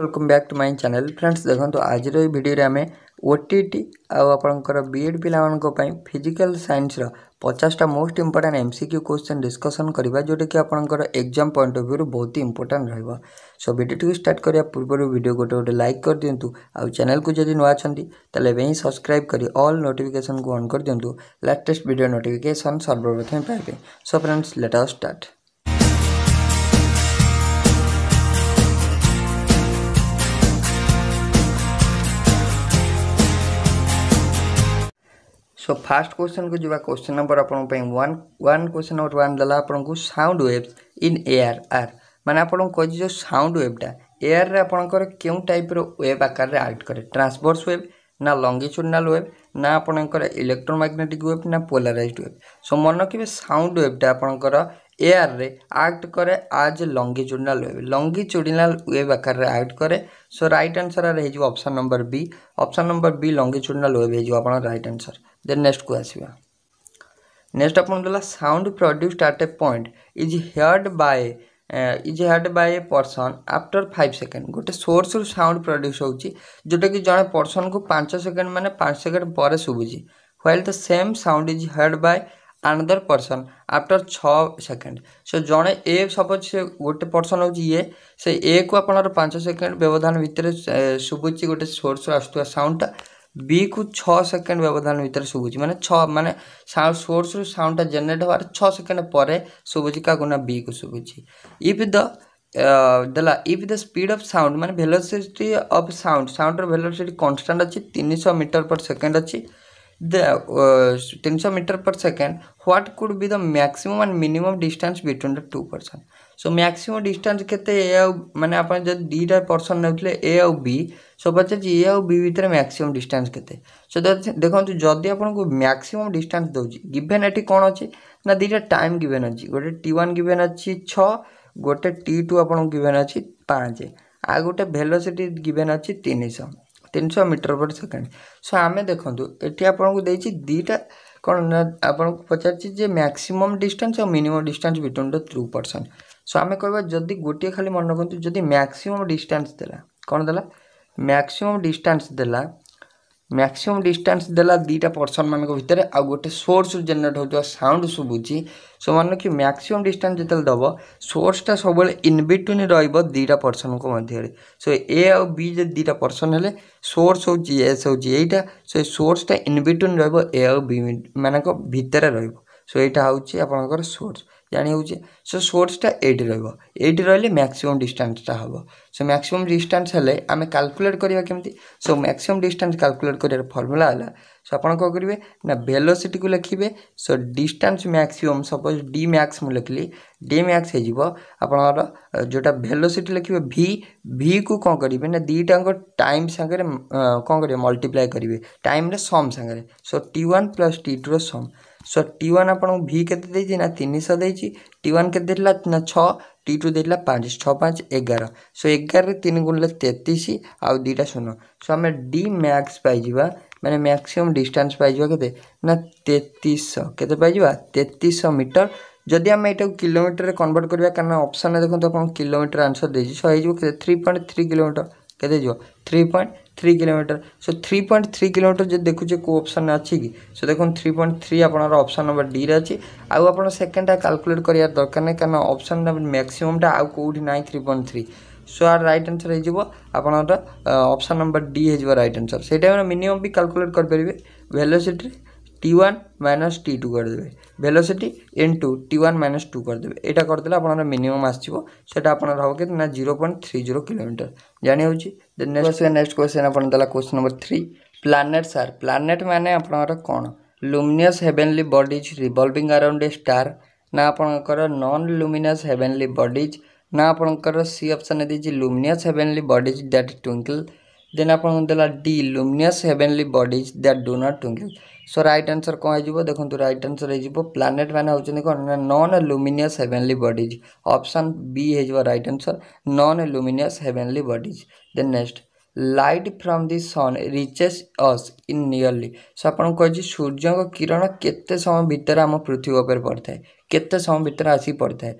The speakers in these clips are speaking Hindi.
Welcome back to my channel friends देखो तो आज भिडियो आम ओटी टी टी आपर बी एड पाई फिजिकल सैन्सर पचासटा most important M C Q question discussion करवा जोटा कि आपंकर एग्जाम पॉइंट ऑफ व्यू बहुत ही इंपोर्टां रो सो भिडियो स्टार्ट करा पूर्व भिड गोटे गोटे लाइक कर दिंतु आउ चेल को जब नुआ अच्छे वहीं सब्सक्राइब कर अल् नोटिकेसन को अन कर दिंतु लाटेस्ट भिड नोटिकेसन सर्वप्रथमें पाए so friends later start so first question को जी क्वेश्चन नंबर आपण one one question number one देला आपण को sound waves in air are माने आपण को जो साउंड वेव्टा एयर रे आपणकर केउ टाइप रो वेव आकार रे एक्ट करे ट्रांसवर्स वेव ना लंगिट्यूडिनाल वेव ना आपणकर इलेक्ट्रोमैग्नेटिक वेव ना पोलराइज्ड वेव सो मन रखिबे साउंड वेवटा आपणकर এয়ারে আক্ট করে আজ লঙ্গিচুডিনাল ওয়েভ লঙ্গিচুডিনাল ওয়েভ আকারে আক্ট করে সো রাইট আনসর আর হয়ে option number B option number B longitudinal wave হয়ে আপনার রাইট আনসর ଦେନ୍ ନେକ୍ସଟକୁ ଆସିବା ନେକ୍ସଟ ଆପଣ ଦେଲା sound produced at a point is heard by is heard by a person after five second ଗୋଟେ ସୋର୍ସରୁ ସାଉଣ୍ଡ ପ୍ରଡ୍ୟୁସ୍ ହେଉଛି ଯେଉଁଟାକି ଜଣେ ପର୍ସନ୍କୁ ପାଞ୍ଚ ସେକେଣ୍ଡ ମାନେ ପାଞ୍ଚ ସେକେଣ୍ଡ ପରେ ଶୁଭୁଛି while the same sound is heard by another person after ଛଅ ସେକେଣ୍ଡ ସେ ଜଣେ ଏ ସପୋଜ୍ ସେ ଗୋଟେ ପର୍ସନ୍ ହେଉଛି ଇଏ ସେ ଏକୁ ଆପଣଙ୍କର ପାଞ୍ଚ ସେକେଣ୍ଡ ବ୍ୟବଧାନ ଭିତରେ ଶୁଭୁଛି ଗୋଟେ ସୋର୍ସରୁ ଆସୁଥିବା ସାଉଣ୍ଡଟା ବିକୁ ଛଅ ସେକେଣ୍ଡ ବ୍ୟବଧାନ ଭିତରେ ଶୁଭୁଛି ମାନେ ଛଅ ମାନେ ସାଉଣ୍ଡ ସୋର୍ସରୁ ସାଉଣ୍ଡଟା ଜେନେରେଟ୍ ହେବାର ଛଅ ସେକେଣ୍ଡ ପରେ ଶୁଭୁଛି କାହାକୁ ନା ବିକୁ ଶୁଭୁଛି ଇଫ୍ ଦ ଦେଲା if the speed of sound ମାନେ ଭେଲୋସିଟି ଅଫ୍ ସାଉଣ୍ଡ ସାଉଣ୍ଡର ଭେଲୋସିଟି କନଷ୍ଟାଣ୍ଟ ଅଛି ତିନିଶହ ମିଟର ପର୍ ସେକେଣ୍ଡ ଅଛି ତିନିଶହ metre per second what could be the maximum and minimum distance between the two person so maximum distance केते ए आउ माने आपण जदि दुईटा पर्सन नेउथिले ए आउ बी सो पचारछि ए आउ बी भितर मैक्सीम डिस्टान्स केते सो देखନ୍ତୁ ଯଦି ଆପଣଙ୍କୁ ମ୍ୟାକ୍ସିମମ୍ ଡିଷ୍ଟାନ୍ସ ଦେଉଛି ଗିଭେନ୍ ଏଠି କ'ଣ ଅଛି ନା ଦୁଇଟା ଟାଇମ୍ ଗିଭେନ୍ ଅଛି ଗୋଟେ ଟି ୱାନ୍ ଗିଭେନ୍ ଅଛି ଛଅ ଗୋଟେ ଟି ଟୁ ଆପଣଙ୍କୁ ଗିଭେନ୍ ଅଛି ପାଞ୍ଚ ଆଉ ଗୋଟେ ଭେଲୋସିଟି ଗିଭେନ୍ ଅଛି ତିନିଶହ ତିନିଶହ ମିଟର ପର୍ ସେକେଣ୍ଡ ସୋ ଆମେ ଦେଖନ୍ତୁ ଏଠି ଆପଣଙ୍କୁ ଦେଇଛି ଦୁଇଟା କ'ଣ ନା ଆପଣଙ୍କୁ ପଚାରିଛି ଯେ ମ୍ୟାକ୍ସିମମ୍ ଡିଷ୍ଟାନ୍ସ ଆଉ minimum distance between the two person so आम कह जदि गोटे खाली मन रखु जदि मैक्सीम डिस्टास् देला कौन देला मैक्सीम डिस्टास् देला मैक्सीम डिस्टास् देला दुटा पर्सन मानक भितर आ गए सोर्स जेनेट हो साउंड शुभुची सो मन रखी मैक्सीम डिस्टास् जिते दब सोर्सटा सब इनबिटन रुटा पर्सन को मध्य सो ए बी जो दुटा पर्सन है सोर्स हो एस होटा सो सोर्सटा इनबिटन रो ए मानक भितर रो यहाँ हूँ आपर सोर्स ଜାଣି ହେଉଛି ସୋ ସୋର୍ସଟା ଏଇଠି ରହିବ ଏଇଠି ରହିଲେ ମ୍ୟାକ୍ସିମମ୍ ଡିଷ୍ଟାନ୍ସଟା ହେବ ସୋ ମ୍ୟାକ୍ସିମମ୍ ଡିଷ୍ଟାନ୍ସ ହେଲେ ଆମେ କାଲକୁଲେଟ୍ କରିବା କେମିତି ସୋ ମ୍ୟାକ୍ସିମମ୍ ଡିଷ୍ଟାନ୍ସ କାଲକୁଲେଟ୍ କରିବାର ଫର୍ମୁଲା ହେଲା ସୋ ଆପଣ କ'ଣ କରିବେ ନା ଭେଲୋସିଟିକୁ ଲେଖିବେ so distance maximum suppose D max ମୁଁ ଲେଖିଲି ଡି ମ୍ୟାକ୍ସ ହେଇଯିବ ଆପଣଙ୍କର ଯେଉଁଟା ଭେଲୋସିଟି ଲେଖିବେ ଭି ଭିକୁ କ'ଣ କରିବେ ନା ଦୁଇଟାଙ୍କ ଟାଇମ୍ ସାଙ୍ଗରେ କ'ଣ କରିବେ ମଲ୍ଟିପ୍ଲାଏ କରିବେ ଟାଇମ୍ର ସମ୍ ସାଙ୍ଗରେ so T one plus T ଟୁର ସମ୍ ସୋ ଟି ୱାନ୍ ଆପଣଙ୍କୁ ଭି କେତେ ଦେଇଛି ନା ତିନିଶହ ଦେଇଛି ଟି ୱାନ୍ କେତେ ଦେଇଥିଲା ନା ଛଅ ଟି ଟୁ ଦେଇଥିଲା ପାଞ୍ଚ ଛଅ ପାଞ୍ଚ ଏଗାର ସୋ ଏଗାରରେ ତିନି ଗୁଣିଲେ ତେତିଶ ଆଉ ଦୁଇଟା ଶୂନ ସୋ ଆମେ ଡି ମ୍ୟାକ୍ସ ପାଇଯିବା ମାନେ ମ୍ୟାକ୍ସିମମ୍ ଡିଷ୍ଟାନ୍ସ ପାଇଯିବା କେତେ ନା ତେତିଶଶହ କେତେ ପାଇଯିବା ତେତିଶଶହ ମିଟର ଯଦି ଆମେ ଏଇଟାକୁ କିଲୋମିଟରରେ କନଭର୍ଟ କରିବା କାରଣ ଅପସନ୍ରେ ଦେଖନ୍ତୁ ଆପଣ କିଲୋମିଟର ଆନ୍ସର୍ ଦେଇଛି ସୋ ହେଇଯିବ କେତେ ଥ୍ରୀ ପଏଣ୍ଟ ଥ୍ରୀ କିଲୋମିଟର କେତେ ଯିବ three point three kilometre so three point three kilometre ଯଦି ଦେଖୁଛେ କେଉଁ ଅପସନ୍ ଅଛି କି ସୋ ଦେଖନ୍ତୁ ଥ୍ରୀ ପଏଣ୍ଟ ଥ୍ରୀ ଆପଣଙ୍କର ଅପସନ୍ ନମ୍ବର ଡିରେ ଅଛି ଆଉ ଆପଣ ସେକେଣ୍ଡଟା କାଲକୁଲେଟ୍ କରିବାର ଦରକାର ନାହିଁ କାରଣ ଅପସନ୍ ମ୍ୟାକ୍ସିମମ୍ଟା ଆଉ କେଉଁଠି ନାହିଁ ଥ୍ରୀ ପଏଣ୍ଟ ଥ୍ରୀ সো আর রাইট আনসর হয়ে যাব আপনার অপশন নম্বর ডি হয়ে যাব রাইট আনসর সেইটা মিনিমম বি কালকুলেট করে পেবে velocity T one minus T two करदे velocity into T one minus two करदे यहाँ करदे आप मिनिमम आसटा आपंकर हम कितना ना zero point three zero kilometre जाणी हो नेक्स्ट नेक्स्ट क्वेश्चन आपला क्वेश्चन नंबर थ्री प्लानेट सार प्लानेट मैंने आपंकर कौन luminous heavenly bodies revolving around a star ना आपंकर नन लुमिनियस हेवेनली बडीज ना आपंकर सी ऑप्शन दे luminous heavenly bodies that twinkle then आपको D luminous heavenly bodies that do not twinkle so right answer କ'ଣ ହେଇଯିବ ଦେଖନ୍ତୁ ରାଇଟ୍ ଆନ୍ସର୍ ହେଇଯିବ ପ୍ଲାନେଟ୍ ମାନେ ହେଉଛନ୍ତି କ'ଣ ନା non luminous heavenly ବଡ଼ିଜ୍ option B ହେଇଯିବ right answer non luminous heavenly bodies then next light from the sun reaches us in nearly show ଆପଣଙ୍କୁ କହିଛି ସୂର୍ଯ୍ୟଙ୍କ କିରଣ କେତେ ସମୟ ଭିତରେ ଆମ ପୃଥିବୀ ଉପରେ ପଡ଼ିଥାଏ କେତେ ସମୟ ଭିତରେ ଆସିକି ପଡ଼ିଥାଏ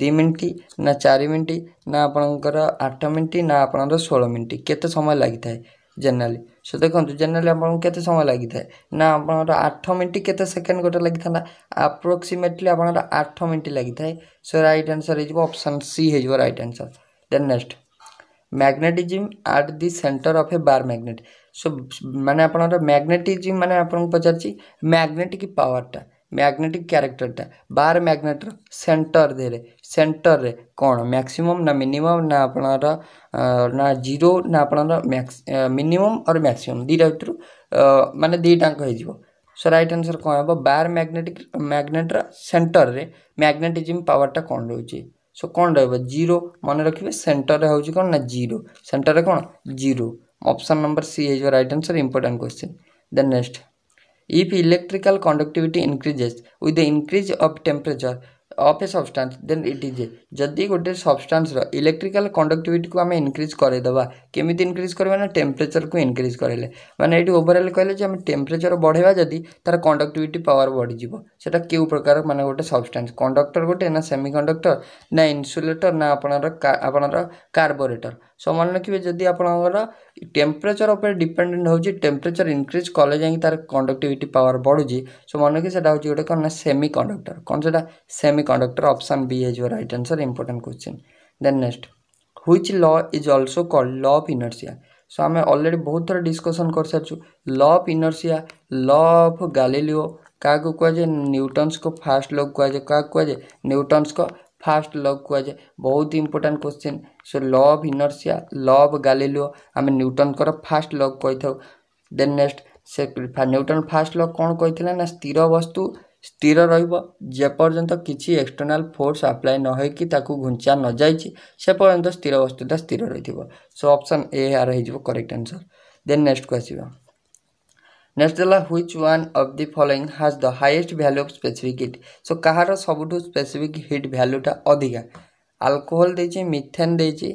ଦୁଇ ମିନିଟ୍ ନା ଚାରି ମିନିଟ୍ ନା ଆପଣଙ୍କର ଆଠ ମିନିଟ୍ ନା ଆପଣଙ୍କର ଷୋହଳ ମିନିଟ୍ କେତେ ସମୟ ଲାଗିଥାଏ ଜେନେରାଲି सो देखो जेनेल आपत समय लगी था ना आप आठ मिनट के सेकेंड गोटे लगी था आप्रोक्सीमेटली आप आठ मिनट लगी था सो रईट आनसर होपसन सी हो right answer next magnetism at the centre of a bar magnet so मैंने मैग्नेटिज्म मैंने पचार मैग्नेटिक पावरटा मैग्नेटिक टा बार मैग्नेटर सेन्टर देरे सेन्टर रे कौन मैक्सिमम ना मिनिमम ना आपनर ना जीरो ना आपनर मैक्स मिनिमम और मैक्सिमम दुटा भितर मान दीटा हो सो रईट आंसर कौन है बार मैग्नेटिक मैग्नेट्र सेन्टर में मैग्नेटिजम पावरटा कौन रोचे सो कौन जीरो मन रखिए सेन्टर हूँ कौन ना जीरो सेन्टर कौन जीरो ऑप्शन नंबर सी है right answer important question then next If electrical conductivity increases with the increase of temperature of a substance then it is ଯଦି ଗୋଟେ substanceର electrical conductivityକୁ ଆମେ increase କରେଇଦେବା କେମିତି increase କରିବା ନା temperature increase କରେଇଲେ ମାନେ ଏଠି overall କହିଲେ ଯେ ଆମେ temperature ବଢ଼େଇବା ଯଦି ତାର conductivity power ବଢ଼ିଯିବ ସେଟା କେଉଁ ପ୍ରକାର ମାନେ ଗୋଟେ substance conductor ଗୋଟେ ନା semiconductor ନା insulator ନା ଆପଣର ଆପଣର carburetor ସମାନ ରଖିବେ ଯଦି ଆପଣଙ୍କର ଟେମ୍ପରେଚର୍ ଉପରେ ଡିପେଣ୍ଡେଣ୍ଟ ହେଉଛି ଟେମ୍ପରେଚର୍ ଇନକ୍ରିଜ୍ କଲେ ଯାଇକି ତା'ର କଣ୍ଡକ୍ଟିଭିଟି ପାୱାର ବଢ଼ୁଛି ସୋ ମନେ ରଖି ସେଇଟା ହେଉଛି ଗୋଟେ କ'ଣ ନା ସେମି କଣ୍ଡକ୍ଟର କ'ଣ ସେଇଟା ସେମି କଣ୍ଡକ୍ଟର ଅପସନ୍ ବି ହେଇଯିବ right answer important question then next which law is also called law of inertia so ଆମେ ଅଲରେଡ଼ି ବହୁତ ଥର ଡିସ୍କସନ୍ କରିସାରିଛୁ law of inertia law of Galileo କାହାକୁ କୁହାଯାଏ ନ୍ୟୁଟନ୍ସଙ୍କ ଫାର୍ଷ୍ଟ ଲ କୁହାଯାଏ କାହାକୁ କୁହାଯାଏ ନ୍ୟୁଟନ୍ସଙ୍କ ଫାର୍ଷ୍ଟ ଲ'କୁ କୁହାଯାଏ ବହୁତ important question so law of inertia law of Galileo ଆମେ ନ୍ୟୁଟନଙ୍କର ଫାର୍ଷ୍ଟ ଲ'କୁ କହିଥାଉ ଦେନ୍ ନେକ୍ସଟ ସେ ନ୍ୟୁଟନ ଫାର୍ଷ୍ଟ ଲ କ'ଣ କହିଥିଲା ନା ସ୍ଥିର ବସ୍ତୁ ସ୍ଥିର ରହିବ ଯେପର୍ଯ୍ୟନ୍ତ କିଛି ଏକ୍ସଟର୍ନାଲ୍ ଫୋର୍ସ ଆପ୍ଲାଏ ନ ହୋଇକି ତାକୁ ଘୁଞ୍ଚା ନ ଯାଇଛି ସେ ପର୍ଯ୍ୟନ୍ତ ସ୍ଥିର ବସ୍ତୁଟା ସ୍ଥିର ରହିଥିବ ସୋ ଅପସନ୍ ଏ ଏହାର ହେଇଯିବ କରେକ୍ଟ ଆନ୍ସର୍ ଦେନ୍ ନେକ୍ସଟକୁ ଆସିବା next which one of the following has the highest value of specific heat so କାହାର ସବୁଠୁ ସ୍ପେସିଫିକ୍ ହିଟ୍ ଭ୍ୟାଲ୍ୟୁଟା ଅଧିକା ଆଲକୋହଲ ଦେଇଛି ମିଥେନ୍ ଦେଇଛି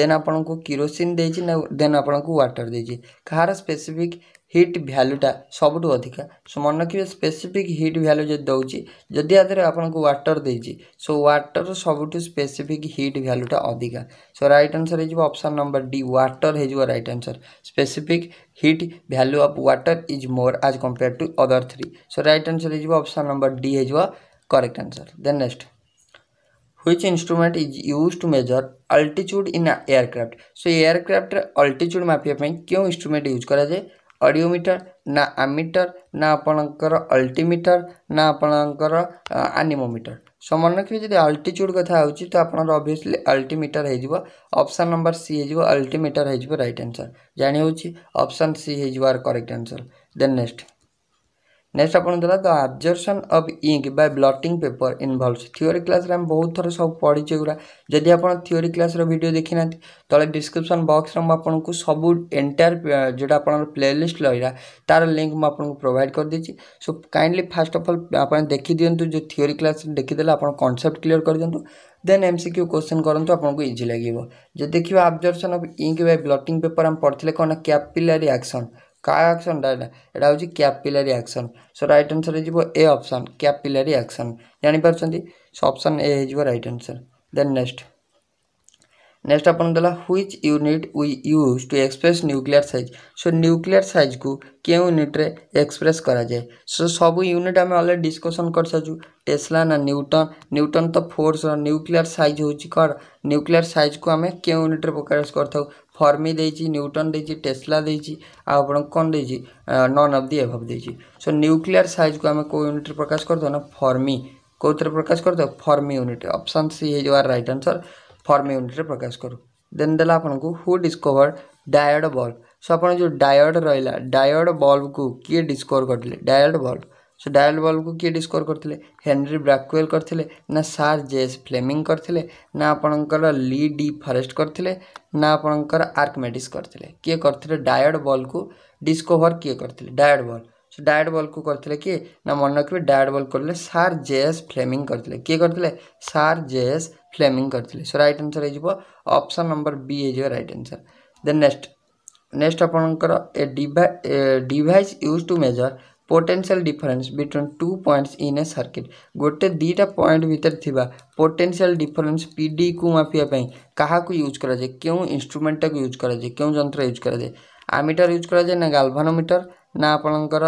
ଦେନ୍ ଆପଣଙ୍କୁ କିରୋସିନ୍ ଦେଇଛି ଦେନ୍ ଆପଣଙ୍କୁ ୱାଟର୍ ଦେଇଛି କାହାର ସ୍ପେସିଫିକ୍ ହିଟ୍ ଭ୍ୟାଲୁଟା ସବୁଠୁ ଅଧିକା ସୋ ମନେ ରଖିବେ ସ୍ପେସିଫିକ୍ ହିଟ୍ ଭ୍ୟାଲୁ ଯଦି ଦେଉଛି ଯଦି ଆ ଦେହରେ ଆପଣଙ୍କୁ ୱାଟର୍ ଦେଇଛି ସୋ ୱାଟର୍ ସବୁଠୁ ସ୍ପେସିଫିକ୍ ହିଟ୍ ଭ୍ୟାଲୁଟା ଅଧିକା ସୋ ରାଇଟ୍ ଆନ୍ସର୍ ହେଇଯିବ ଅପସନ୍ ନମ୍ବର ଡି ୱାଟର୍ ହେଇଯିବ right answer specific heat value of water is more as compare to other three so right answer ହେଇଯିବ ଅପସନ୍ ନମ୍ବର ଡି ହେଇଯିବ correct answer then next which instrument is used to measure altitude in aircraft so aircraft altitude ମାପିବା ପାଇଁ କେଉଁ instrument use କରାଯାଏ ଅଡ଼ିଓ ମିଟର୍ ନା ଆମମିଟର୍ ନା ଆପଣଙ୍କର ଅଲ୍ଟିମିଟର୍ ନା ଆପଣଙ୍କର ଆନିମୋମିଟର୍ ସମାନ ରଖିବେ ଯଦି ଅଲ୍ଟିଚ୍ୟୁଡ଼୍ କଥା ହେଉଛି ତ ଆପଣଙ୍କର ଅଭିଅସ୍ଲି ଅଲ୍ଟିମିଟର୍ ହେଇଯିବ ଅପସନ୍ ନମ୍ବର୍ ସି ହେଇଯିବ ଅଲ୍ଟିମିଟର୍ ହେଇଯିବ ରାଇଟ୍ ଆନ୍ସର୍ ଜାଣି ହେଉଛି ଅପସନ୍ ସି ହେଇଯିବ ଆର correct answer then next next ଆପଣ ଦେଲା the absorption of ink by blotting paper involves theory କ୍ଲାସ୍ରେ ଆମେ ବହୁତ ଥର ସବୁ ପଢ଼ିଛେ ଏଗୁଡ଼ା ଯଦି ଆପଣ ଥିଓରି କ୍ଲାସ୍ର ଭିଡ଼ିଓ ଦେଖିନାହାନ୍ତି ତଳେ ଡିସ୍କ୍ରିପସନ୍ ବକ୍ସରେ ମୁଁ ଆପଣଙ୍କୁ ସବୁ ଏଣ୍ଟାୟାର ଯେଉଁଟା ଆପଣଙ୍କର ପ୍ଲେଲିଷ୍ଟ ରହିଲା ତାର ଲିଙ୍କ୍ ମୁଁ ଆପଣଙ୍କୁ ପ୍ରୋଭାଇଡ଼ କରିଦେଇଛି so kindly first of all ଆପଣ ଦେଖିଦିଅନ୍ତୁ ଯେଉଁ ଥିଓରି କ୍ଲାସ୍ ଦେଖିଦେଲେ ଆପଣ କନସେପ୍ଟ କ୍ଲିଅର କରିଦିଅନ୍ତୁ then M C Q question କରନ୍ତୁ ଆପଣଙ୍କୁ ଇଜି ଲାଗିବ ଯଦି ଦେଖିବା absorption of ink by blotting paper ଆମେ ପଢ଼ିଥିଲେ କ'ଣ କ୍ୟାପିଲାରି ଆକ୍ସନ୍ କାହା ଆକ୍ସନ୍ଟା ଏଇଟା ଏଇଟା ହେଉଛି capillary action so right answer ହେଇଯିବ ଏ ଅପ୍ସନ୍ କ୍ୟାପିଲାରୀ ଆକ୍ସନ୍ ଜାଣିପାରୁଛନ୍ତି ସୋ ଅପ୍ସନ୍ ଏ ହେଇଯିବ right answer then next next आपन दला which unit use to express nuclear size so nuclear size को क्यों यूनिट रे एक्सप्रेस जाए सो सब यूनिट आम अलरे डिस्कसन कर सारू टेस्ला ना न्यूटन न्यूटन तो फोर्स न्यूक्लियर सैज हूँ कौन न्यूक्लियर सैज को आम क्यों यूनिट रे प्रकाश कर फर्मी देती न्यूटन देती टेस्ला देती आपन कौन देती नन अफ दि एभ दे सो न्यूक्लियर सैज को आम कौ यूनिट प्रकाश कर फर्मी कौन प्रकाश कर फर्मी यूनिट अप्सन सी हो रईट आनसर फर्म यूनिट्रे प्रकाश करू देन दे आपको who discover diode bulb so आप जो डायड रहा डायड बल्ब को किए डिस्कवर करते diode bulb so diode bulb को किए डिस्कवर करते हेनरी ब्राकुएल करते ना सार जेस फ्लेमिंग करते ना आपणकर ली डी फरेस्ट करते ना आपणकर आर्कमेडिस्ट करते किए करते डायड बल्ब को डिस्कभर किए करते डायड बल्ब सो डायड बल को करते किए ना मन रखिए डायड बल करते सार जे एस फ्लेमिंग करते किए करते सार जे एस फ्लेमिंग करते so right answer option number B हो right answer then next next आपणकर डिज use to measure potential difference between two points in a circuit गोटे दुटा पॉइंट भितर थी पोटेनसीआल डिफरेन्स पीडी को मापापी क्या यूज कराए क्यों इन्स्ट्रुमेटा को यूज कराए क्यों जंत्र यूज कराए आमिटर यूज कराए ना गाल्भानोमीटर ନା ଆପଣଙ୍କର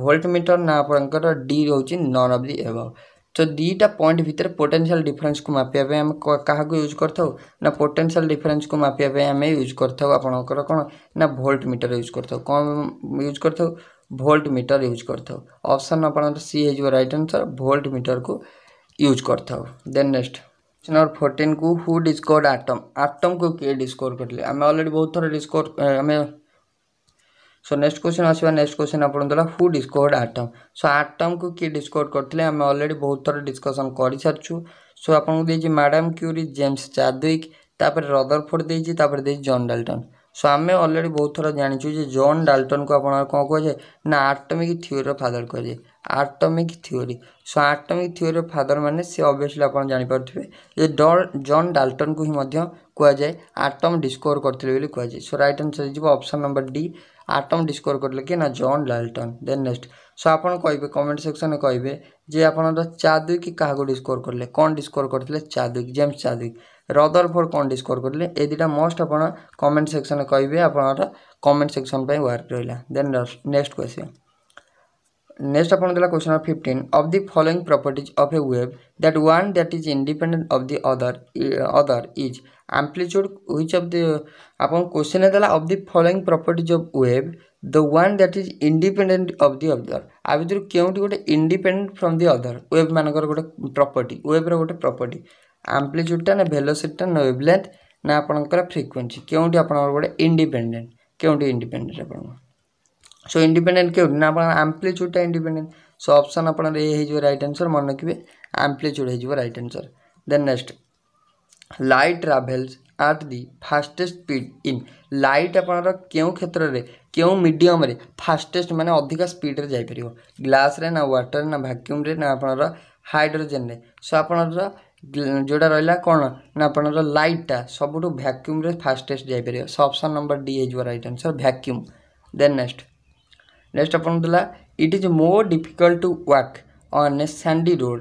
ଭୋଲ୍ଟମିଟର ନା ଆପଣଙ୍କର ଡି ରହୁଛି ନନ୍ ଅଫ୍ ଦି ଏବଭ୍ ତ ଦୁଇଟା ପଏଣ୍ଟ ଭିତରେ ପୋଟେନ୍ସିଆଲ୍ ଡିଫରେନ୍ସକୁ ମାପିବା ପାଇଁ ଆମେ କାହାକୁ ୟୁଜ୍ କରିଥାଉ ନା ପୋଟେନ୍ସିଆଲ୍ ଡିଫରେନ୍ସକୁ ମାପିବା ପାଇଁ ଆମେ ୟୁଜ୍ କରିଥାଉ ଆପଣଙ୍କର କ'ଣ ନା ଭୋଲ୍ଟ ମିଟର ୟୁଜ୍ କରିଥାଉ କ'ଣ ୟୁଜ୍ କରିଥାଉ ଭୋଲ୍ଟ ମିଟର ୟୁଜ୍ କରିଥାଉ ଅପସନ୍ ଆପଣଙ୍କର ସି ହେଇଯିବ ରାଇଟ୍ ଆନ୍ସର୍ ଭୋଲ୍ଟ ମିଟରକୁ ୟୁଜ୍ କରିଥାଉ then next question number fourteen को हु डिस्कवर्ड आटम आटम को किए डिस्कवर करते आम अलरेडी बहुत थर डिस्कवर आम सो नेक्स्ट क्वेश्चन आसवा नेक्स्ट क्वेश्चन आप who discovered atom so atom को किए डिस्कवर करते आम अलरेडी बहुत थर डिस्कसन कर सारी सो आपको देखिए मैडम क्यूरी जेम्स चादविक तापर रदरफोर्ड देती तापर दे जन डाल्टन सो आम अलरेडी बहुत थर जाचु जे जन डाल्टन को आप कौन कहुए ना आटमिक थीओर फादर कहुए ଆଟମିକ୍ ଥିଓରି ସୋ ଆଟମିକ୍ ଥିଓରିର ଫାଦର୍ ମାନେ ସେ ଅବଭିୟସ୍ଲି ଆପଣ ଜାଣିପାରୁଥିବେ ଯେ ଜନ୍ ଡାଲ୍ଟନ୍କୁ ହିଁ ମଧ୍ୟ କୁହାଯାଏ ଆଟମ୍ ଡିସ୍କଭର୍ କରିଥିଲେ ବୋଲି କୁହାଯାଏ ସୋ ରାଇଟ୍ ଆନ୍ସର୍ ହେଇଯିବ option number D atom discover କରିଥିଲେ କିଏ ନା John Dalton then next so ଆପଣ କହିବେ କମେଣ୍ଟ ସେକ୍ସନ୍ରେ କହିବେ ଯେ ଆପଣଙ୍କର ଚାଦୁଇକ୍ କାହାକୁ ଡିସ୍କଭର୍ କରିଲେ କ'ଣ ଡିସ୍କଭର୍ କରିଥିଲେ ଚାଦୁଇକ୍ ଜେମ୍ସ ଚାଦୁଇକ୍ ରଦରଫୋର୍ଡ଼ କ'ଣ ଡିସ୍କଭର୍ କରିଲେ ଏ ଦୁଇଟା ମୋଷ୍ଟ ଆପଣ କମେଣ୍ଟ ସେକ୍ସନ୍ରେ କହିବେ ଆପଣଙ୍କର କମେଣ୍ଟ ସେକ୍ସନ୍ ପାଇଁ ୱାର୍କ ରହିଲା ଦେନ୍ ନେକ୍ସଟକୁ ଆସିବା next upon the question of 15 of the following properties of a wave that one that is independent of the other uh, other is amplitude which of the upon question dela of the following properties of wave the one that is independent of the other ଆ ଭିତରୁ କେଉଁଠି ଗୋଟେ independent from the other wave ମାନଙ୍କର ଗୋଟେ ପ୍ରପର୍ଟି ୱେବ୍ର ଗୋଟେ ପ୍ରପର୍ଟି ଆମ୍ପ୍ଲିଚ୍ୟୁଡ଼୍ଟା ନା ଭେଲୋସିଟିଟା ନା ୱେବ୍ ଲେନ୍ଥ ନା ଆପଣଙ୍କର ଫ୍ରିକ୍ୱେନ୍ସି କେଉଁଠି ଆପଣଙ୍କର ଗୋଟେ ଇଣ୍ଡିପେଣ୍ଡେଣ୍ଟ କେଉଁଠି ଇଣ୍ଡିପେଣ୍ଡେଣ୍ଟ ଆପଣଙ୍କର सो इंडिपेंडेंट के ना आप आम्प्लीच्यूडटा इंडिपेंडेंट सो ऑप्शन आपन ए रईट आंसर मन रखिए आम्प्लीच्यूड हो right answer then next light travels at the fastest speed in light आपनर क्यों क्षेत्र में क्यों मीडियम फास्टेस्ट माने अधिक स्पीड रे जाई परियो ग्लास रे ना वाटर ना वैक्यूम रे ना आपनर हाइड्रोजन सो आपनर जोटा रहा कौन ना आपनर लाइटा सबुठ भैक्यूम फास्टेस्ट जापर सो ऑप्शन नंबर डी हो right answer vacuum then next next ଆପଣଙ୍କୁ ଦେଲା it is more difficult to walk on a sandy road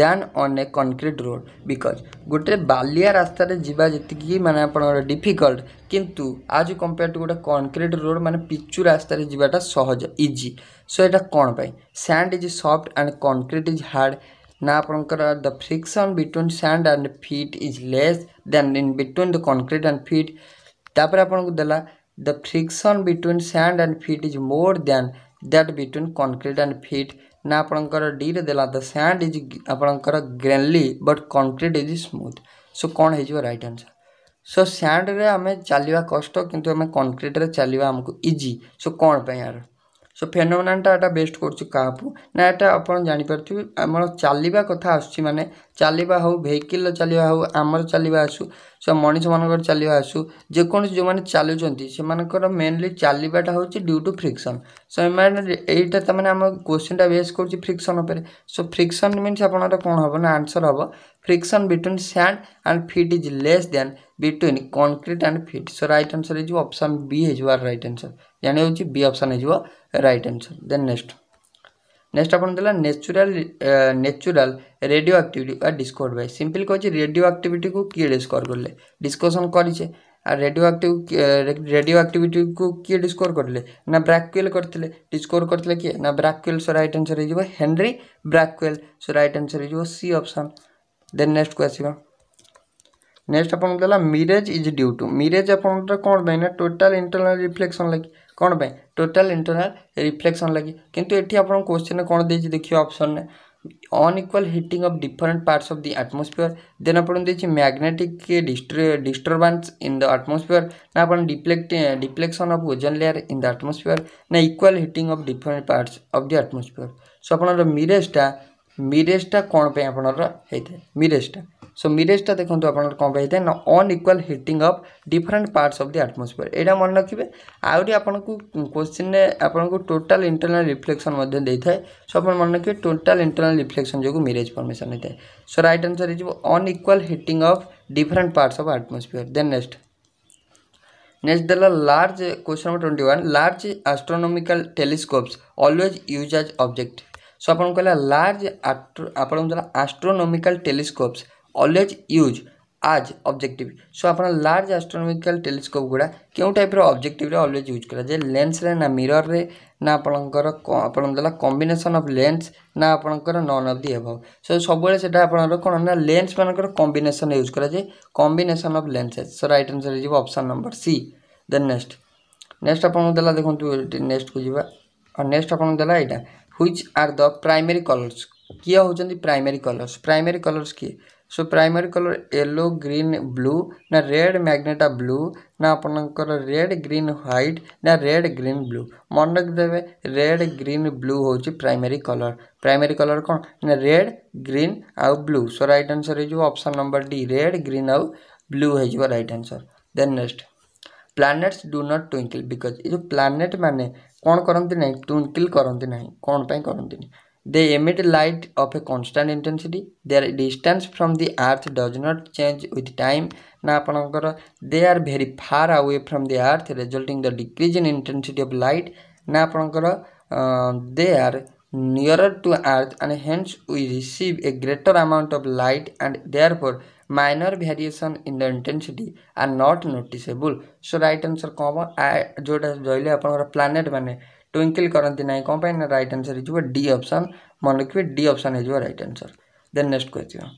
than on a concrete road because ଗୋଟେ ବାଲିଆ ରାସ୍ତାରେ ଯିବା ଯେତିକି ମାନେ ଆପଣଙ୍କର ଡିଫିକଲ୍ଟ କିନ୍ତୁ ଆଜ୍ କମ୍ପେୟାର୍ ଟୁ ଗୋଟେ କଂକ୍ରିଟ୍ ରୋଡ଼ ମାନେ ପିଚୁ ରାସ୍ତାରେ ଯିବାଟା ସହଜ ଇଜି ସୋ ଏଇଟା କ'ଣ ପାଇଁ sand is soft and concrete is hard ନା ଆପଣଙ୍କର the friction between sand and feet is less than in between the concrete and feet ତାପରେ ଆପଣଙ୍କୁ ଦେଲା the friction between sand and feet is more than that between concrete and feet ना आपणकर डी देला द सैंड इज आपणकर grainy but concrete is smooth so कौन हो right right answer so sand रे हमें चलिया कष्ट किंतु हमें चलिया हमको इजी सो कौन पे यार ସୋ ଫେନୋମେନାଟା ଏଇଟା ବେଷ୍ଟ କରୁଛି କାହାକୁ ନା ଏଇଟା ଆପଣ ଜାଣିପାରୁଥିବେ ଆମର ଚାଲିବା କଥା ଆସୁଛି ମାନେ ଚାଲିବା ହେଉ ଭେହିକିଲ୍ର ଚାଲିବା ହେଉ ଆମର ଚାଲିବା ଆସୁ ସୋ ମଣିଷମାନଙ୍କର ଚାଲିବା ଆସୁ ଯେକୌଣସି ଯେଉଁମାନେ ଚାଲୁଛନ୍ତି ସେମାନଙ୍କର ମେନଲି ଚାଲିବାଟା ହେଉଛି ଡ୍ୟୁ ଟୁ ଫ୍ରିକ୍ସନ୍ ସୋ ଏମାନେ ଏଇଟା ତା'ମାନେ ଆମ କୋଶ୍ଚିନ୍ଟା ବେସ୍ କରୁଛି ଫ୍ରିକ୍ସନ୍ ଉପରେ ସୋ ଫ୍ରିକ୍ସନ୍ ମିନ୍ସ ଆପଣଙ୍କର କ'ଣ ହେବ ନା ଆନ୍ସର୍ ହେବ friction between sand and feet is less than between concrete and feet so right answer हो ऑप्शन बी हो रईट आनसर जाणी हूँ बी ऑप्शन हो right answer then next next ଆପଣ ଦେଲା ନେଚୁରାଲ ନେଚୁରାଲ ରେଡ଼ିଓ ଆକ୍ଟିଭିଟି ବା ଡିସ୍କଭର୍ ବାଇ ସିମ୍ପଲି କହିଛି ରେଡ଼ିଓ ଆକ୍ଟିଭିଟିକୁ କିଏ ଡିସ୍କଭର୍ କଲେ ଡିସ୍କସନ୍ କରିଛେ আর রেডিও আক্টিভ রেডিও আক্টিভিটিকু কি ডিসকোর করলে না ব্রাকওয়েল করলে ডিসকোর করলে কি না ব্রাকওয়েল সো রাইট আনসর হয়ে যাব Henry Becquerel so right answer হয়ে যাব সি অপশন দেন নেক্সট কু আসবা নেক্সট আপনার দেলা mirage is due to mirage আপনার কোণ পাই না টোটাল ইন্টরনাল রিফ্লেকশন লাগে କ'ଣ ପାଇଁ ଟୋଟାଲ୍ ଇଣ୍ଟରନାଲ୍ ରିଫ୍ଲେକ୍ସନ୍ ଲାଗି କିନ୍ତୁ ଏଠି ଆପଣଙ୍କ କୋଶ୍ଚିନ୍ରେ କ'ଣ ଦେଇଛି ଦେଖିବା ଅପସନ୍ରେ unequal heating of different parts of the atmosphere then ଆପଣଙ୍କୁ ଦେଇଛି magnetic disturbance in the atmosphere ନା ଆପଣ deflect deflection of ozone layer in the atmosphere ନା equal heating of different parts of the atmosphere so ଆପଣଙ୍କର ମିରେଜଟା ମିରେଜଟା କ'ଣ ପାଇଁ ଆପଣଙ୍କର ହେଇଥାଏ ମିରେଜଟା सो मिरेजटा देखो आप कौन कही है ना unequal heating of different parts of the atmosphere ये मन रखिए आहरी आप क्वेश्चन ने आपको टोटाल इंटरनाल रिफ्लेक्शन देखिए सो आप मन रखिए टोटाल इंटरनाल रिफ्लेक्शन जो मिरेज फर्मेसन होता है so right answer unequal heating of different parts of atmosphere then next next देला large question number twenty one large astronomical telescope always use as object so आप लार्ज आप astronomical telescope always use as objective so ଆପଣ ଲାର୍ଜ ଆଷ୍ଟ୍ରୋନୋମିକାଲ ଟେଲିସ୍କୋପ୍ ଗୁଡ଼ା କେଉଁ ଟାଇପ୍ର ଅବଜେକ୍ଟିଭ୍ରେ ଅଲୱେଜ୍ ୟୁଜ୍ କରାଯାଏ ଲେନ୍ସରେ ନା ମିରର୍ରେ ନା ଆପଣଙ୍କର ଆପଣଙ୍କ ଦେଲା କମ୍ବିନେସନ୍ ଅଫ୍ ଲେନ୍ସ ନା ଆପଣଙ୍କର ନନ୍ ଅଫ୍ ଦି ହେବ ସୋ ସବୁବେଳେ ସେଇଟା ଆପଣଙ୍କର କ'ଣ ନା ଲେନ୍ସମାନଙ୍କର କମ୍ବିନେସନ୍ ୟୁଜ୍ କରାଯାଏ combination of lenses so right answer ହେଇଯିବ option number C then next next ଆପଣଙ୍କୁ ଦେଲା ଦେଖନ୍ତୁ ନେକ୍ସଟକୁ ଯିବା ଆଉ ନେକ୍ସଟ ଆପଣଙ୍କୁ ଦେଲା ଏଇଟା which are the primary colours କିଏ ହେଉଛନ୍ତି ପ୍ରାଇମେରୀ କଲର୍ସ ପ୍ରାଇମେରୀ କଲର୍ସ କିଏ so primary colour yellow green blue ನ ರೇಡ್ ಮ್ಯಾಗ್ನೆಟಾ ಬ್ಲೂ ನ ಅಪನಂಕರ ରେଡ୍ ଗ୍ରୀନ୍ ହ୍ୱାଇଟ୍ ନା ରେଡ୍ ଗ୍ରୀନ୍ ବ୍ଲୁ ମନେ ରଖିଦେବେ ରେଡ୍ ଗ୍ରୀନ୍ ବ୍ଲୁ ହେଉଛି ପ୍ରାଇମେରୀ କଲର୍ ପ୍ରାଇମେରୀ କଲର୍ କ'ଣ ନା ରେଡ୍ ଗ୍ରୀନ୍ ଆଉ ବ୍ଲୁ ସୋ ରାଇଟ୍ ଆନ୍ସର୍ ହେଇଯିବ option number D red green ଆଉ ବ୍ଲୁ ହେଇଯିବ right answer then next planets do not twinkle because ଏ ଯେଉଁ ପ୍ଲାନେଟ୍ ମାନେ କ'ଣ କରନ୍ତି ନାହିଁ ଟ୍ୱିଙ୍କଲ୍ କରନ୍ତି ନାହିଁ କ'ଣ ପାଇଁ କରନ୍ତିନି They emit light of a constant intensity. Their distance from the earth does not change with time. Now, they are very far away from the earth, resulting in the decrease in intensity of light. Now, uh, um, they are nearer to earth and hence we receive a greater amount of light and therefore minor variation in the intensity are not noticeable. So, right answer, comma, I, planet, twinkle କରନ୍ତି ନାହିଁ କ'ଣ ପାଇଁ ନା ରାଇଟ୍ ଆନ୍ସର୍ ହେଇଯିବ ଡି ଅପସନ୍ ମନେ ରଖିବେ ଡି ଅପସନ୍ ହେଇଯିବ ରାଇଟ୍ ଆନ୍ସର୍ ଦେନ୍ ନେକ୍ସଟ୍ କହିଥିବ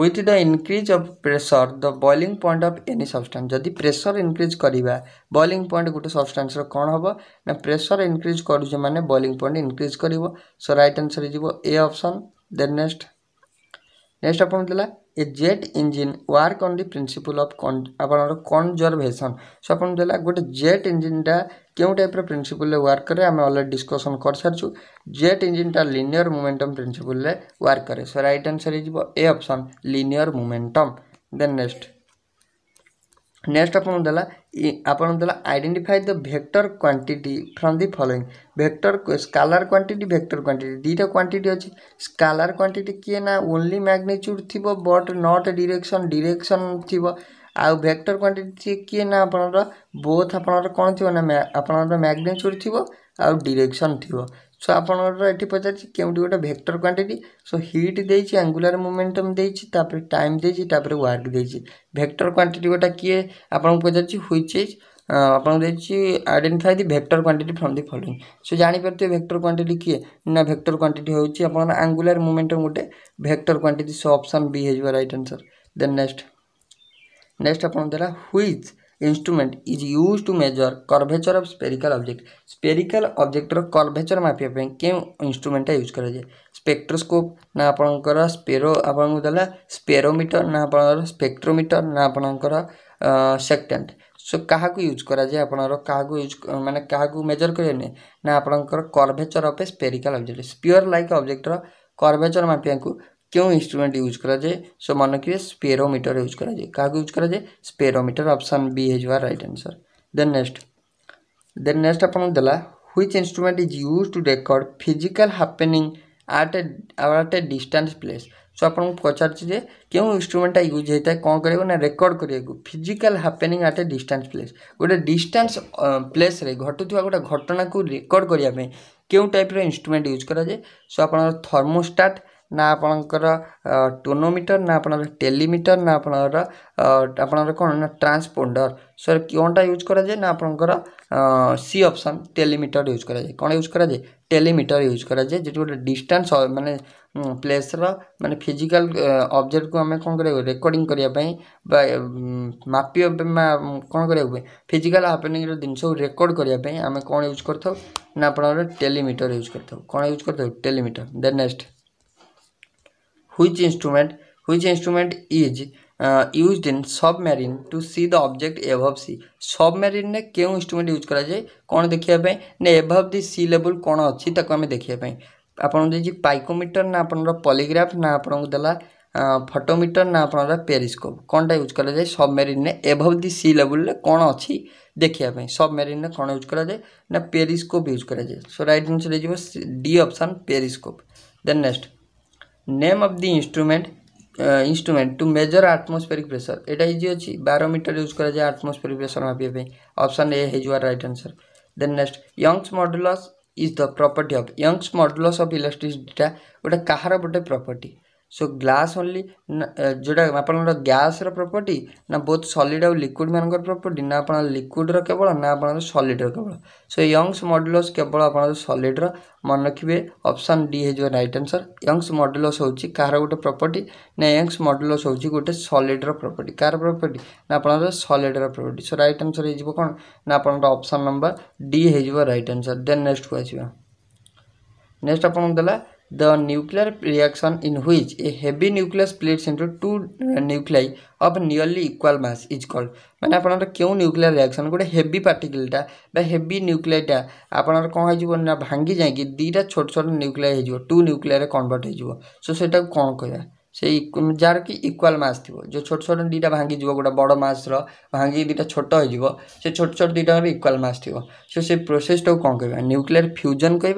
with the increase of pressure the boiling point of any substance ଯଦି ପ୍ରେସର୍ ଇନକ୍ରିଜ୍ କରିବା ବଏଲିଂ ପଏଣ୍ଟ ଗୋଟେ ସବଷ୍ଟାନ୍ସର କ'ଣ ହେବ ନା ପ୍ରେସର୍ ଇନକ୍ରିଜ୍ କରୁଛେ ମାନେ ବଏଲିଂ ପଏଣ୍ଟ ଇନକ୍ରିଜ୍ କରିବ ସୋ ରାଇଟ୍ ଆନ୍ସର୍ ହେଇଯିବ A option then next next ଆପଣ ଦେଲା A jet engine work on the principle of ଆପଣଙ୍କର କନଜର୍ଭେସନ୍ ସୋ ଆପଣ ଦେଲା ଗୋଟେ ଜେଟ୍ ଇଞ୍ଜିନ୍ଟା কেউ টাইপ্র প্রিন্সিপলে ওয়ার্ক করে আমি অলরেডি ডিসকসন করসারিছু জেট ইঞ্জিনটা লিনিয়র মোমেন্টম প্রিন্সিপলে ওয়ার্ক করে সো রাইট আনসার হয়ে A option linear momentum then next next ଆପଣଙ୍କୁ ଦେଲା ଆପଣଙ୍କୁ ଦେଲା identify the vector quantity from the following vector scalar quantity vector quantity ଦୁଇଟା କ୍ୱାଣ୍ଟିଟି ଅଛି ସ୍କାଲାର କ୍ୱାଣ୍ଟିଟି କିଏ ନା ଓନ୍ଲି ମ୍ୟାଗ୍ନିଚ୍ୟୁଡ଼ ଥିବ ବଟ୍ ନଟ୍ ଡିରେକ୍ସନ୍ ଡିରେକ୍ସନ୍ ଥିବ ଆଉ ଭେକ୍ଟର କ୍ୱାଣ୍ଟିଟି କିଏ ନା ଆପଣଙ୍କର ବୋଥ୍ ଆପଣଙ୍କର କ'ଣ ଥିବ ନା ଆପଣଙ୍କର ମ୍ୟାଗ୍ନେଚୁଡ଼ ଥିବ ଆଉ ଡିରେକ୍ସନ୍ ଥିବ ସୋ ଆପଣଙ୍କର ଏଠି ପଚାରିଛି କେଉଁଠି ଗୋଟେ ଭେକ୍ଟର କ୍ୱାଣ୍ଟିଟି ସୋ ହିଟ୍ ଦେଇଛି ଆଙ୍ଗୁଲାର ମୋମେଣ୍ଟମ୍ ଦେଇଛି ତାପରେ ଟାଇମ୍ ଦେଇଛି ତାପରେ ୱାର୍କ ଦେଇଛି ଭେକ୍ଟର କ୍ୱାଣ୍ଟିଟି ଗୋଟା କିଏ ଆପଣଙ୍କୁ ପଚାରିଛି ହୁଇଚ୍ ଇଜ୍ ଆପଣଙ୍କୁ ଦେଇଛି identify the vector quantity from the following so ଜାଣିପାରୁଥିବେ ଭେକ୍ଟର କ୍ୱାଣ୍ଟିଟି କିଏ ନା ଭେକ୍ଟର କ୍ୱାଣ୍ଟିଟି ହେଉଛି ଆପଣଙ୍କର ଆଙ୍ଗୁଲାର ମୋମେଣ୍ଟମ୍ ଗୋଟେ vector quantity so option B ହେଇଯିବ right answer then next next आपको देला which instrument is use to measure curvature of spherical object spherical ଅବଜେକ୍ଟର କର୍ଭେଚର୍ ମାପିବା ପାଇଁ କେଉଁ ଇନ୍ଷ୍ଟ୍ରୁମେଣ୍ଟଟା ୟୁଜ୍ କରାଯାଏ ସ୍ପେକ୍ଟ୍ରୋସ୍କୋପ୍ ନା ଆପଣଙ୍କର ସ୍ପେରୋ ଆପଣଙ୍କୁ ଦେଲା ସ୍ପେରୋମିଟର ନା ଆପଣଙ୍କର ସ୍ପେକ୍ଟ୍ରୋମିଟର ନା ଆପଣଙ୍କର ସେକ୍ଟାଣ୍ଟ ସୋ କାହାକୁ ୟୁଜ୍ କରାଯାଏ ଆପଣଙ୍କର କାହାକୁ ୟୁଜ୍ ମାନେ କାହାକୁ ମେଜର୍ କରିବା ନୁହେଁ ନା ଆପଣଙ୍କର curvature of a spherical object sphere like ଅବଜେକ୍ଟର କର୍ଭେଚର୍ ମାପିବାକୁ क्यों इंस्ट्रूमेंट यूज करा जाए सो मान के स्पेरोमीटर यूज करा जाए क्या यूज करा जाए spherometer option B is your right answer then next then next आपको देला which instrument is used to record physical happening at a at a distance place सो ଆପଣଙ୍କୁ ପଚାରୁଛି ଯେ କେଉଁ ଇନ୍ଷ୍ଟ୍ରୁମେଣ୍ଟଟା ୟୁଜ୍ ହେଇଥାଏ କ'ଣ କରିବାକୁ ନା ରେକର୍ଡ଼ କରିବାକୁ physical happening at a distance place ଗୋଟେ ଡିଷ୍ଟାନ୍ସ ପ୍ଲେସ୍ରେ ଘଟୁଥିବା ଗୋଟେ ଘଟଣାକୁ ରେକର୍ଡ଼ କରିବା ପାଇଁ କେଉଁ ଟାଇପ୍ର ଇନ୍ଷ୍ଟ୍ରୁମେଣ୍ଟ ୟୁଜ୍ କରାଯାଏ ସୋ ଆପଣଙ୍କର ଥର୍ମୋଷ୍ଟାଟ୍ ना आपणकर टोनोमीटर ना आपर टेलीमिटर ना आपर आपर कौन ना ट्रांसपोडर सर कौनटा यूज कराए ना आपर सी अपसन टेलीमिटर यूज कराए कौन यूज कराए टेलीमिटर यूज कराए जो गोटे डिस्टान्स प्लेस प्लेसर मानने फिजिकाल अब्जेक्ट को आम कौन करेकर्डिंग माप कौन कर फिजिकाल हापनिंग जिनस रेकर्ड करें कौन यूज करें टेलीमिटर यूज करें यूज करें telemeter then next which instrument which instrument is used in submarine to see the object above sea ସବମେରିନ୍ରେ କେଉଁ ଇନଷ୍ଟ୍ରୁମେଣ୍ଟ ୟୁଜ୍ କରାଯାଏ କ'ଣ ଦେଖିବା ପାଇଁ ନା ଏଭଭ୍ ଦି ସି ଲେବୁଲ୍ କ'ଣ ଅଛି ତାକୁ ଆମେ ଦେଖିବା ପାଇଁ ଆପଣଙ୍କୁ ଦେଇଛି ପାଇକୋମିଟର ନା ଆପଣଙ୍କର ପଲିଗ୍ରାଫ ନା ଆପଣଙ୍କୁ ଦେଲା ଫଟୋମିଟର ନା ଆପଣଙ୍କର ପେରିସ୍କୋପ୍ କ'ଣଟା ୟୁଜ୍ କରାଯାଏ ସବମେରିନ୍ରେ ଏଭଭ୍ ଦି ସି ଲେବୁଲ୍ରେ କ'ଣ ଅଛି ଦେଖିବା ପାଇଁ ସବମେରିନ୍ରେ କ'ଣ ୟୁଜ୍ କରାଯାଏ ନା ପେରିସ୍କୋପ୍ ୟୁଜ୍ କରାଯାଏ ସୋ ରାଇଟ୍ ଆନ୍ସର୍ ହେଇଯିବ D option periscope then next name of the instrument instrument to measure atmospheric pressure ଏଇଟା ଇଜି ଅଛି ବାରୋମିଟର ୟୁଜ୍ କରାଯାଏ ଆଟମୋସ୍ଫେରିକ୍ ପ୍ରେସର ମାପିବା ପାଇଁ ଅପସନ୍ ଏ ହେଇଯିବ right answer then next Young's modulus is the property of Young's modulus of ଇଲେକ୍ଟ୍ରିସିଟିଟା ଗୋଟେ କାହାର ଗୋଟେ ପ୍ରପର୍ଟି ସୋ ଗ୍ଲାସ୍ ଓନ୍ଲି ଯେଉଁଟା ଆପଣଙ୍କର ଗ୍ୟାସ୍ର ପ୍ରପର୍ଟି ନା ବୋଥ୍ ସଲିଡ଼୍ ଆଉ ଲିକ୍ୱିଡ଼ ମାନଙ୍କର ପ୍ରପର୍ଟି ନା ଆପଣ ଲିକ୍ୱିଡ଼ର କେବଳ ନା ଆପଣଙ୍କର ସଲିଡ଼୍ର କେବଳ ସୋ ୟଙ୍ଗସ୍ ମଡ୍ୟୁଲସ୍ କେବଳ ଆପଣଙ୍କର ସଲିଡ଼୍ର ମନେ ରଖିବେ ଅପସନ୍ ଡି ହେଇଯିବ ରାଇଟ୍ ଆନ୍ସର୍ ୟଙ୍ଗସ୍ ମଡ୍ୟୁଲସ୍ ହେଉଛି କାହାର ଗୋଟେ ପ୍ରପର୍ଟି ନା ୟଙ୍ଗସ୍ ମଡ୍ୟୁଲସ୍ ହେଉଛି ଗୋଟେ ସଲିଡ଼୍ର ପ୍ରପର୍ଟି କାହାର ପ୍ରପର୍ଟି ନା ଆପଣଙ୍କର ସଲିଡ଼୍ର ପ୍ରପର୍ଟି ସୋ ରାଇଟ୍ ଆନ୍ସର୍ ହେଇଯିବ କ'ଣ ନା ଆପଣଙ୍କର ଅପସନ୍ ନମ୍ବର ଡି ହେଇଯିବ ରାଇଟ୍ ଆନ୍ସର୍ ଦେନ୍ ନେକ୍ସଟକୁ ଆସିବା ନେକ୍ସଟ ଆପଣଙ୍କୁ ଦେଲା the nuclear reaction in which a heavy nucleus splits into two uh, nuclei of nearly equal mass is called मैंने आप न्यूक्लीयर न्यूक्लियर रिएक्शन गोटे हेवी पार्टिकलटा हेवी न्यूक्लियटा आपर कौन भांगी जाए कि दुटा छोट छोट न्यूक्लियर हो टू न्यूक्लियर कनवर्ट हो सो से कौन कह से जार कि इक्वाल मस थी जो छोट छोट दुटा भांगी जो गोटे बड़ मस भांगी दुटा छोट हो छोट छोट दुटा इक्वाल मस थी सो से प्रोसेस प्रोसेसटा कौन कह न्यूक्लीयर फ्यूजन कह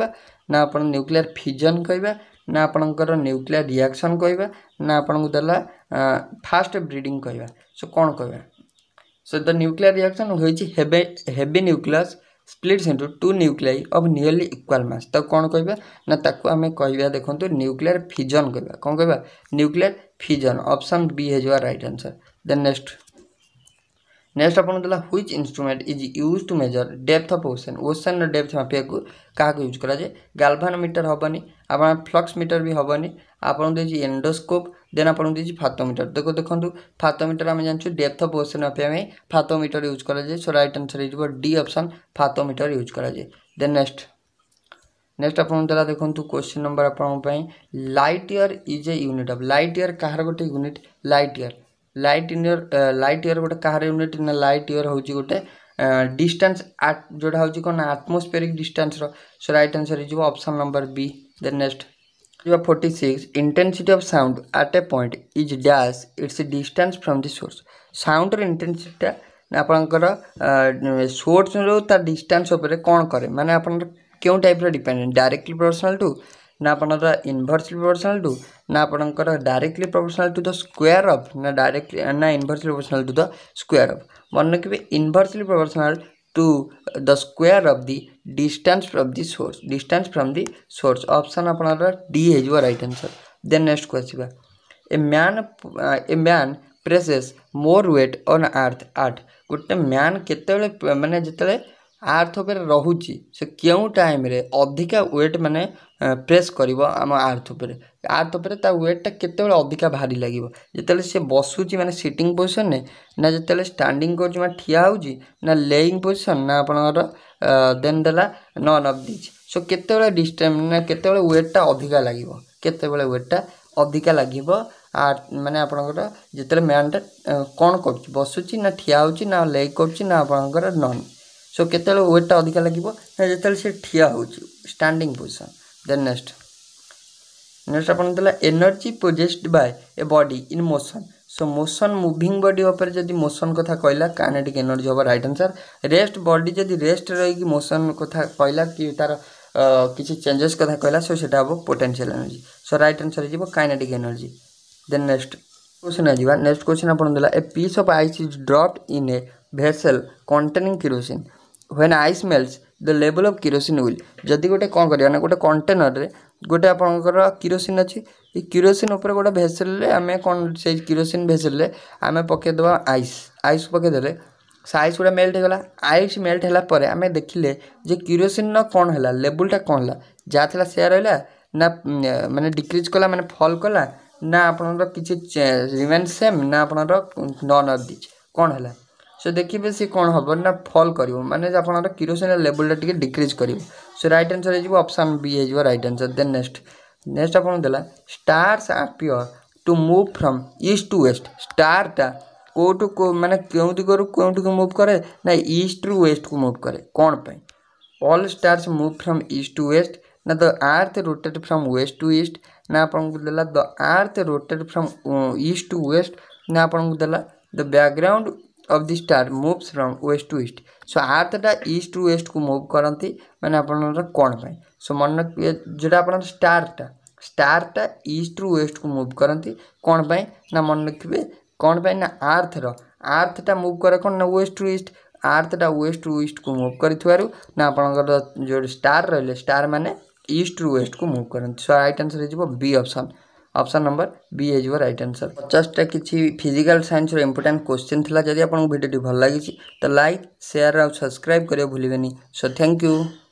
ନା ଆପଣ ନ୍ୟୁକ୍ଲିୟର୍ ଫିଜନ୍ କହିବା ନା ଆପଣଙ୍କର ନ୍ୟୁକ୍ଲିୟର୍ ରିଆକ୍ସନ୍ କହିବା ନା ଆପଣଙ୍କୁ ଦେଲା ଫାଷ୍ଟ ବ୍ରିଡ଼ିଂ କହିବା ସୋ କ'ଣ କହିବା ସୋ ଦ ନ୍ୟୁକ୍ଲିୟର୍ ରିଆକ୍ସନ୍ ହେଉଛି ହେବେ heavy nucleus splits into two nuclei of nearly equal mass ତାକୁ କ'ଣ କହିବା ନା ତାକୁ ଆମେ କହିବା ଦେଖନ୍ତୁ ନ୍ୟୁକ୍ଲିୟର୍ ଫିଜନ୍ କହିବା କ'ଣ କହିବା ନ୍ୟୁକ୍ଲିୟର୍ ଫିଜନ୍ ଅପସନ୍ ବି ହେଇଯିବ right answer then next next ଦେଲା which instrument is use to measure depth of ocean ଓସେନ୍ର ଡେପ୍ଥ ମାପିବାକୁ କାହାକୁ ୟୁଜ୍ କରାଯାଏ ଗାଲଭାନ ମିଟର ହେବନି ଆପଣ ଫ୍ଲକ୍ସ ମିଟର ବି ହେବନି ଆପଣ ଦେଇଛି ଏଣ୍ଡୋସ୍କୋପ୍ ଦେନ୍ ଆପଣଙ୍କୁ ଦେଇଛି ଫାତ ମିଟର ଦେଖ ଦେଖନ୍ତୁ ଫାତ ମିଟର ଆମେ ଜାଣିଛୁ ଡେପ୍ଥ ଅଫ୍ ଓସେନ୍ ମାପିବା ପାଇଁ ଫାତ ମିଟର ୟୁଜ୍ କରାଯାଏ ସୋ ରାଇଟ୍ ଆନ୍ସର୍ ହେଇଯିବ D option fathometer use କରାଯାଏ ଦେନ୍ ନେକ୍ସଟ ନେକ୍ସଟ ଆପଣଙ୍କୁ ଦେଲା ଦେଖନ୍ତୁ କୋଶ୍ଚିନ୍ ନମ୍ବର ଆପଣଙ୍କ ପାଇଁ light year is a unit of light year କାହାର ଗୋଟେ unit light year light year light year ଗୋଟେ କାହାର ୟୁନିଟ୍ ନା ଲାଇଟ୍ ଇୟର୍ ହେଉଛି ଗୋଟେ ଡିଷ୍ଟାନ୍ସ ଯେଉଁଟା ହେଉଛି କ'ଣ ନା ଆଟମୋସ୍ଫିୟରିକ୍ ଡିଷ୍ଟାନ୍ସର ସୋ ରାଇଟ୍ ଆନ୍ସର୍ ହେଇଯିବ option number B then next ଯିବା forty six intensity of sound at a point is dash its distance from the source ସାଉଣ୍ଡର ଇଣ୍ଟେନ୍ସିଟିଟା ଆପଣଙ୍କର ସୋର୍ସରୁ ତା ଡିଷ୍ଟାନ୍ସ ଉପରେ କ'ଣ କରେ ମାନେ ଆପଣଙ୍କର କେଉଁ ଟାଇପ୍ର ଡିପେଣ୍ଡେଣ୍ଟ ଡାଇରେକ୍ଟଲି ପ୍ରପୋର୍ସନାଲ୍ ଟୁ ନା ଆପଣଙ୍କର ଇନଭର୍ସଲି ପ୍ରପୋର୍ସନାଲ୍ ଟୁ ना आपर directly proportional to the square of ना डायरेक्टली ना inversely proportional to the square of मन रखिए inversely proportional to the square of the distance from the source distance from the source option आप डी हो रईट आनसर देन नेक्स्ट को a man a man presses more weight on earth earth गोटे मैन के मैंने जिते ଆର୍ଥ ରହୁଛି ସେ କେଉଁ ଟାଇମ୍ରେ ଅଧିକା ୱେଟ୍ ମାନେ ପ୍ରେସ୍ କରିବ ଆମ ଆର୍ଥ ଉପରେ ଆର୍ଥ ଉପରେ ତା ୱେଟ୍ଟା କେତେବେଳେ ଅଧିକା ଭାରି ଲାଗିବ ଯେତେବେଳେ ସେ ବସୁଛି ମାନେ ସିଟିଂ ପୋଜିସନ୍ରେ ନା ଯେତେବେଳେ ଷ୍ଟାଣ୍ଡିଂ କରୁଛି ମାନେ ଠିଆ ହେଉଛି ନା ଲେଇଂ ପୋଜିସନ୍ ନା ଆପଣଙ୍କର ଦେନ୍ ଦେଲା ନନ୍ ଅଫ୍ ଦିଜ୍ ସୋ କେତେବେଳେ ଡିଷ୍ଟାନ୍ସ ନା କେତେବେଳେ ୱେଟ୍ଟା ଅଧିକା ଲାଗିବ କେତେବେଳେ ୱେଟ୍ଟା ଅଧିକା ଲାଗିବ ଆର୍ ମାନେ ଆପଣଙ୍କର ଯେତେବେଳେ ମ୍ୟାନ୍ଟା କ'ଣ କରୁଛି ବସୁଛି ନା ଠିଆ ହେଉଛି ନା ଲେଗ୍ କରୁଛି ନା ଆପଣଙ୍କର ନନ୍ ସୋ କେତେବେଳେ ୱେଟ୍ଟା ଅଧିକା ଲାଗିବ ନା ଯେତେବେଳେ ସେ ଠିଆ ହେଉଛି standing position then next next ଆପଣ ଦେଲା energy possessed by a body in motion so motion moving body ଉପରେ ଯଦି ମୋସନ୍ କଥା କହିଲା କାଇନେଟିକ୍ ଏନର୍ଜି ହେବ ରାଇଟ୍ ଆନ୍ସର୍ ରେଷ୍ଟ ବଡି ଯଦି ରେଷ୍ଟ ରହିକି ମୋସନ୍ କଥା କହିଲା କି ତା'ର କିଛି ଚେଞ୍ଜେସ୍ କଥା କହିଲା ସୋ ସେଇଟା ହେବ potential energy so right answer ହେଇଯିବ kinetic energy then next question आसवा नेक्स्ट क्वेश्चन आपन देला a piece of ice is dropped in a vessel containing kerosene when ice melts the ଲେବଲ୍ ଅଫ୍ କିରୋସିନ୍ ୱିଲ୍ ଯଦି ଗୋଟେ କ'ଣ କରିବା ନା ଗୋଟେ କଣ୍ଟେନର୍ରେ ଗୋଟେ ଆପଣଙ୍କର କିରୋସିନ୍ ଅଛି ଏ କିରୋସିନ୍ ଉପରେ ଗୋଟେ ଭେସେଲ୍ରେ ଆମେ କ'ଣ ସେଇ କିରୋସିନ୍ ଭେସେଲ୍ରେ ଆମେ ପକାଇଦେବା ଆଇସ୍ ଆଇସ୍ ପକାଇଦେଲେ ସେ ଆଇସ୍ ଗୁଡ଼ା ମେଲ୍ଟ ହେଇଗଲା ଆଇସ୍ ମେଲ୍ଟ ହେଲା ପରେ ଆମେ ଦେଖିଲେ ଯେ କିରୋସିନ୍ର କ'ଣ ହେଲା ଲେବୁଲ୍ଟା କ'ଣ ହେଲା ଯାହା ଥିଲା ସେୟା ରହିଲା ନା ମାନେ ଡିକ୍ରିଜ୍ କଲା ମାନେ ଫଲ୍ କଲା ନା ଆପଣଙ୍କର କିଛି ରିମେନ୍ ସେମ୍ ନା ଆପଣଙ୍କର ନନ୍ ଅଫ୍ ଦିଜ୍ କ'ଣ ହେଲା सो देखिए सी कौन हम ना फल कर मैंने आपर किरोसिन लेवलटा टी डिक्रिज कर सो रईट आनसर होप्सन बी हो right answer then next next आपला stars appear to move from east to west स्टार्टा कौट को मैंने क्यों दिग्वर क्यों मुव कै ना ईस्ट रू वेस्ट को मुव कै कौन all stars move from east to west ना the earth rotated from west to east ना आपला the earth rotated from east to west ना आपको देला the background of the star moves from west to east so ଆର୍ଥଟା ଇଷ୍ଟ ଟୁ ୱେଷ୍ଟକୁ ମୁଭ୍ କରନ୍ତି ମାନେ ଆପଣଙ୍କର କ'ଣ ପାଇଁ ସୋ ମନେ ରଖିବେ ଯେଉଁଟା ଆପଣଙ୍କର ଷ୍ଟାର୍ଟା ଷ୍ଟାର୍ଟା ଇଷ୍ଟରୁ ୱେଷ୍ଟକୁ ମୁଭ୍ କରନ୍ତି କ'ଣ ପାଇଁ ନା ମନେ ରଖିବେ କ'ଣ ପାଇଁ ନା ଆର୍ଥର ଆର୍ଥଟା ମୁଭ୍ କରେ କ'ଣ ନା ୱେଷ୍ଟରୁ ଇଷ୍ଟ ଆର୍ଥଟା ୱେଷ୍ଟରୁ ଇଷ୍ଟକୁ ମୁଭ୍ କରିଥିବାରୁ ନା ଆପଣଙ୍କର ଯେଉଁ ଷ୍ଟାର୍ ରହିଲେ ଷ୍ଟାର୍ ମାନେ ଇଷ୍ଟରୁ ୱେଷ୍ଟକୁ ମୁଭ୍ କରନ୍ତି ସୋ ରାଇଟ୍ ଆନ୍ସର୍ ହେଇଯିବ B option option number B ହେଇଯିବ ରାଇଟ୍ ଆନ୍ସର୍ ପଚାଶଟା କିଛି ଫିଜିକାଲ୍ ସାଇନ୍ସର ଇମ୍ପୋର୍ଟାଣ୍ଟ କ୍ୱେଶ୍ଚିନ୍ ଥିଲା ଯଦି ଆପଣଙ୍କୁ ଭିଡ଼ିଓଟି ଭଲ ଲାଗିଛି ତ ଲାଇକ୍ ସେୟାର୍ ଆଉ ସବସ୍କ୍ରାଇବ୍ କରିବାକୁ ଭୁଲିବେନି ସୋ ଥ୍ୟାଙ୍କ ୟୁ